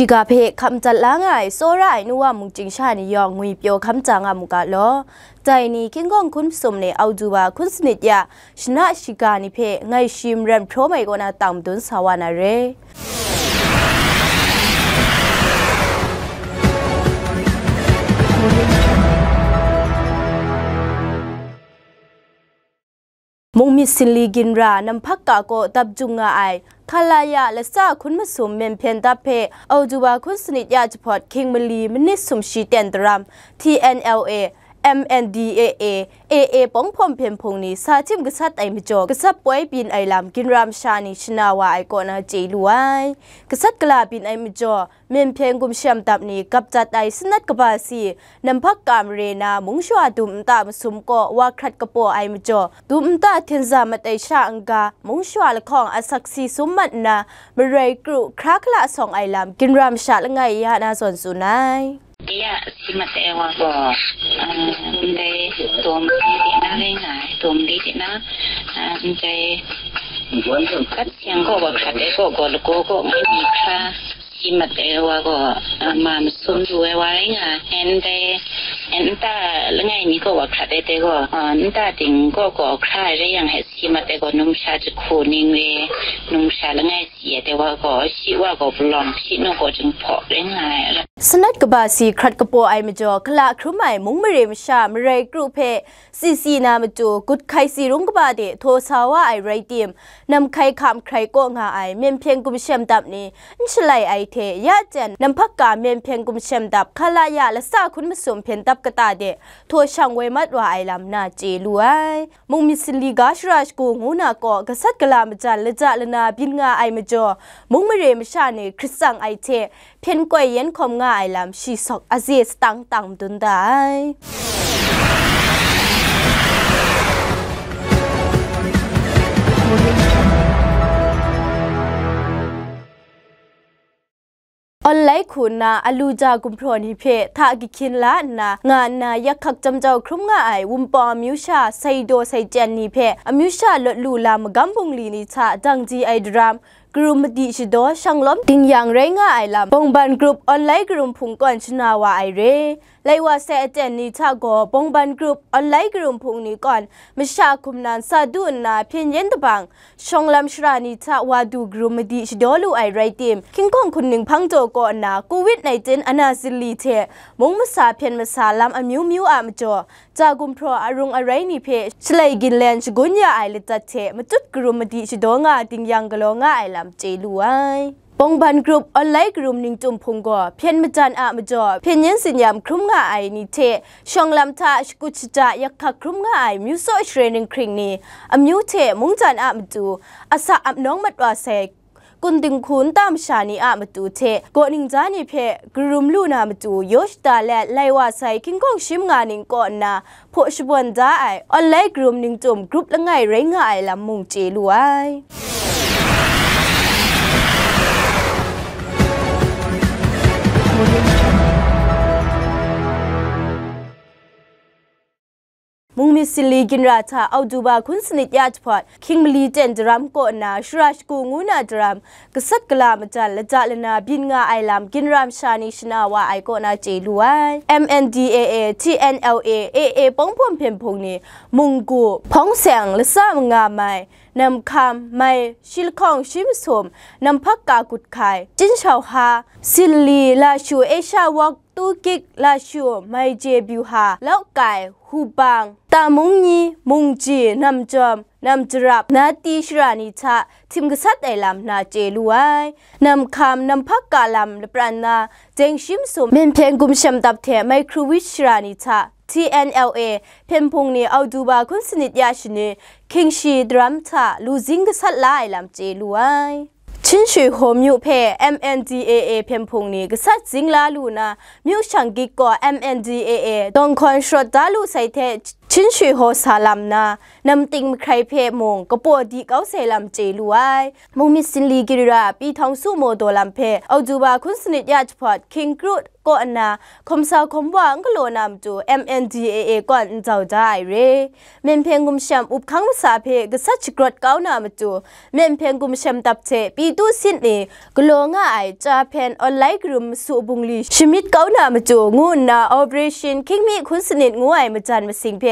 ชีกาเพคคำจัดละไงโซไรนัวมุงจิงชานิยองงุยเปียวคำจางามุกาลอใจนี้คิงกองคุณสมเนเอาจูบาคุณสนิทยาชนะชิกานิเพไงชิมเรมโพรไมโกนาตามดุนสาวานาเรมิสิลีกินรานำพักกาโกตับจุงอาไอคาลายาและซาคุณมาสุมเมนเพนตาเพเอาจูวาคุณสนิทยาจพอดคิงมลี มินิสุมชีเตนตรัม TNLA MNDAA AA ป้องพมเพียงพงนี้ซาธิมกษัตริย์ไอมิจอกษัตริย์ป่วยบินไอลามกินรามชานิชนาวาไอโกนาเจลวยกษัตริย์กลาบินไอมิจอเมนเพียงกุมเชียมตับนี้กับจัดไอสนัดกบาสีนำพักกามเรนามุงชัวดุมตามสุมก่อว่าครัดกระปไอมิจอดุมตาเทียนซามาไตชาอังกามุงชัวละของอสักซีสุมมัดนามัยกรุครัคละสองไอลามกินรามชาละไงยานาสนสุนัยเยชิมาเตว่าบอกอ่าในตัวมันดีนะได้ไงตัวมัีดีนะอ่าในใจก็เชียงก็บอกขัดเอกก็ลูกก็ไม่มีค่ะชิมาเตว่าก็อมาซุ่มดูไว้ไงเอ็นเดเอ็นตาแล้วไงนี่ก็ว่าขัดเอกก็อ่าอ็นตาถึงก็ก็ค่าเรื่องเห้ชิมาเตก็นุ่มชาจะคูนิ่งเลยนุ่มชาแล้วไงเสียแต่ว่าก็ชิว่าก็ปลอมชิโนก็จึงพอได้ไงสนัดกบาสีครัดกโปไอเมจอ คลาครุใหม่มุงมเรมชามเรกรูเพซีซีนามจู กุดไขสีรุงกบาเด โทซาวาไอไรเตียมนำไขคำไคโก็งาไอเมนเพียงกุมเชมดับนี้นชลัยไอเทยาเจนนำพักกาเมนเพียงกุมเชมดับคลายาและซาคุณมสมเพียนตับกตาเดโทช่างเวมัดว่าไอลำนาเจลวยมุงมิสลีกาชราชกูงูนากะกษัตริย์กลามจันและจัลนาบินงาไอมจอมุงมเรมชาเนคริสตังไอเท เพียนกวยเย็นคมงาง่ายลำชีสอกอาเซียสตังตังดุนได้ออนไลน์คุณนะอลูจากุมพรนิเพ ทากิคินละนะงาน นายักขักจำเจ้าครุ่งง่าย วุมปอมิวชา ไซโด ไซเจนนิเพ อมิวชาลดลูลามกัมบุงลีนิชาดังจีไอดรามกลุ่มดีชดอช่างล้มติงยัางไรงาไอลำปงบันกลุ่มออนไลน์กลุ่มพุงก่อนชนาวาไอเร่ลลว่าเซเจนนีชาโกบงบันกรุ๊ปออนไลน์กลุ่มพงนี้ก่อนมิชาคุมนันซาดูนาเพียงเย็นตบังชงลำชรานีชาวาดูกลุ่มดีชดอลูไอไรติมคิงกองคนหนึ่งพังโจก่อนนากูวิดในเจนอนาซิลีเทมงมิสาเพียนมิสาลำอมิวมิวอามจอจากุมพรออรุงอะไรนี่เพชเลยกินแลนชกุญยาไอเลตัดเทมาจุดกลุ่มดีชดองาติงยังกลองาไอลำเจลุไอปงบันกรุ๊ปออนไลน์กลุ่มหนึ่งจุ่มพุงก่อเพียนมจันอามจอเพียนยันสินยามครุ่มง่ายนิเทช่องลำทาสกุชจายักขัครุ่มง่ายมิวโซเทรนหนงคริงนี้อามิวเทมุงจันอามจูอาสาอับน้องมัดวาเซกุนติงคุณตามชานีอามาตูเทกอนิงจานิเพกรุมลูนามาตูยชตาและไลวาใสคิงกองชิมงานิงก่อนนาพชบวนจ้าไอออนไลน์กลุ่มหนึ่งจุ่มกรุ๊ปละไงไรง่ายลำมุงเจลวยมุงมิสิลีกินราชาเอาดูบาคุณสนิทยาจพอดคิงลีเจนดรัมโกนาชราชกูงูนาดรัมกษัตริย์กลามจันและจัลนาบินงาไอลามกินรามชานิชนาวาไอโกนาเจลวย MNDAA TNLA AA ป้องพ่วมเพียงพงนี้มุงกูพ้องแสงและสร้างงาไม่นำคำไม่ชิลคองชิมสมนำพักกากุดไข่จินชาวฮาซิลลีลาชูเอชาวอกตูกิกลาชูไม่เจบิวฮาแล้วไก่ฮูบังตามุงยีมุงจีนำจอมนำจรับนาตีชรานิชะทิมกษัตริย์ไอลำนาเจลุไอนำคำนำพักกาลำและปรานาเจงชิมสมเป็นเพลงกุมชมตับเถไม่ครูวิชรานิชะ TNLA เพ็มพงนี่เอาดูบาคุณสนิทยาชินีคิงชีดรัมทาลูซิงกษัตลายลำเจลุไวချင်းရွှေဟိုမြို့ဖဲ MNDAA ဖင်ဖုန်နေကဆတ်ဇင်းလာလူနာမြို့ချန်ဂီကော MNDAA ဒွန်ခွန်ရှော့ဒါလူဆိုင်တဲ့ชินชุยโฮสาลัมนานำติงใครเพมงก็ปวดดีเขาเซลัมเจลุไอมงมิสินลีกิราปีทองสู้โมโดลัมเพ เอาจูบาคุณสนิทยาจพอดคิงกรุดก็อนนาคมสาวคมวังก็โลนำมจู MNDAA ก่อนเจ้าใจเร่เมนเพียงกุมแชมอุบขังสาเพกษัตริยกรดเก้านำมจู เมนเพียงกุมแชมตับเช ปีตู้สินเอก็โลง่ายจาเพนออนไลน์กลุ่มสุบุงลีชมิดเก้านำมจูงูนาออเปเรชั่นคิงมีคุณสนิทงูไอมาจันมาสิงเพ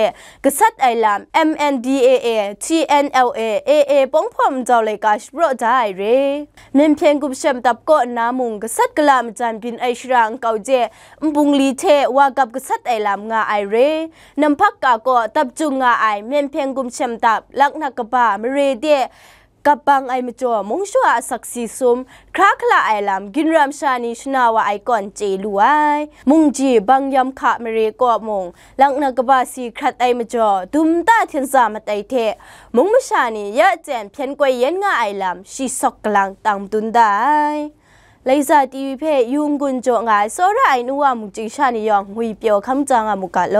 กษัตริย์ไอลาม MNDAA TNLA AA ป้องพอมเจ้าเลยกาชโปรได้เรเนมเพียงกุบเชมตับก็นามุงกษัตริย์กลามจันบินไอชรังเกาเจมบุงลีเทว่ากับกษัตริย์ไอลามงาไอเรนำพักกาก็ตับจุงงาไอเมนเพียงกุบเชมตับลักนักกบามเรเดกับบางไอมจัอมงชัวสักซีซุมคราคลาไอลำกินรามชานิชนาวไอก่อนเจลวยมุงจีบางยำขาเมเรกอมงลังนกบาสีครัดไอมจัอดุมตาเทียนสามาไตเทมุงมชานิยะแจมเพียนกวยเย็นง่าไอลำชีสอกกลางตังตุนได้ เลยจากทีวีเพยยุงกุญแจงไงโซไรนัวมุจิชานิยองหุยเปียวคำจางอะมุกะโล